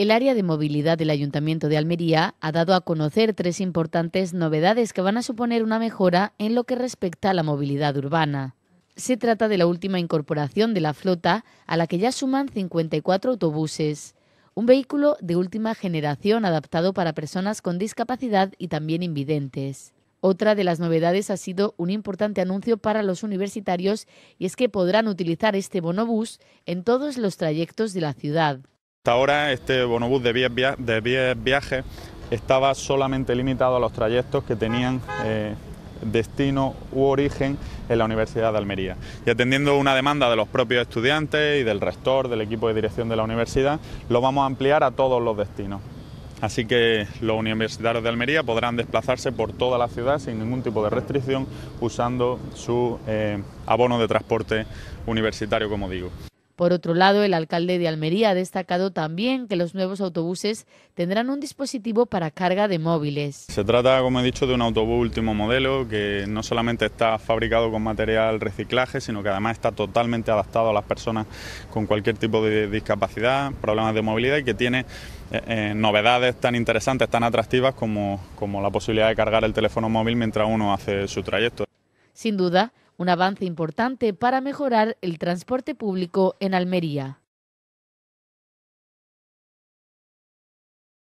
El área de movilidad del Ayuntamiento de Almería ha dado a conocer tres importantes novedades que van a suponer una mejora en lo que respecta a la movilidad urbana. Se trata de la última incorporación de la flota, a la que ya suman 54 autobuses, un vehículo de última generación adaptado para personas con discapacidad y también invidentes. Otra de las novedades ha sido un importante anuncio para los universitarios y es que podrán utilizar este bonobús en todos los trayectos de la ciudad. Hasta ahora este bonobús de 10 viajes estaba solamente limitado a los trayectos que tenían eh, destino u origen en la Universidad de Almería. Y atendiendo una demanda de los propios estudiantes y del rector, del equipo de dirección de la universidad, lo vamos a ampliar a todos los destinos. Así que los universitarios de Almería podrán desplazarse por toda la ciudad sin ningún tipo de restricción usando su eh, abono de transporte universitario, como digo. Por otro lado, el alcalde de Almería ha destacado también que los nuevos autobuses tendrán un dispositivo para carga de móviles. Se trata, como he dicho, de un autobús último modelo que no solamente está fabricado con material reciclaje, sino que además está totalmente adaptado a las personas con cualquier tipo de discapacidad, problemas de movilidad y que tiene eh, eh, novedades tan interesantes, tan atractivas como, como la posibilidad de cargar el teléfono móvil mientras uno hace su trayecto. Sin duda, un avance importante para mejorar el transporte público en Almería.